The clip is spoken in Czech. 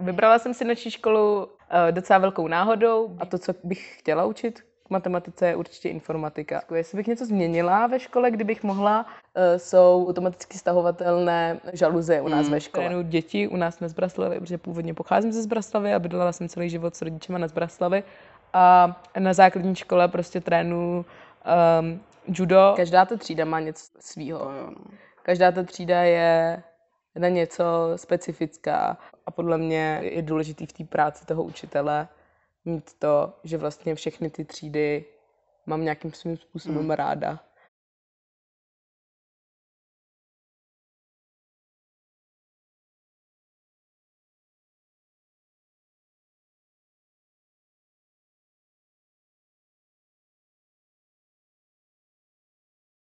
Vybrala jsem si noční školu eh, docela velkou náhodou a to, co bych chtěla učit, k matematice je určitě informatika. Jestli bych něco změnila ve škole, kdybych mohla, eh, jsou automaticky stahovatelné žaluzie u nás hmm, ve škole. Trénu děti u nás na Zbraslavě, protože původně pocházím ze Zbraslavy a bydlela jsem celý život s rodičema na Zbraslavy. A na základní škole prostě trénu um, judo. Každá ta třída má něco svýho. No. Každá ta třída je na něco specifická. A podle mě je důležitý v té práci toho učitele mít to, že vlastně všechny ty třídy mám nějakým svým způsobem mm. ráda.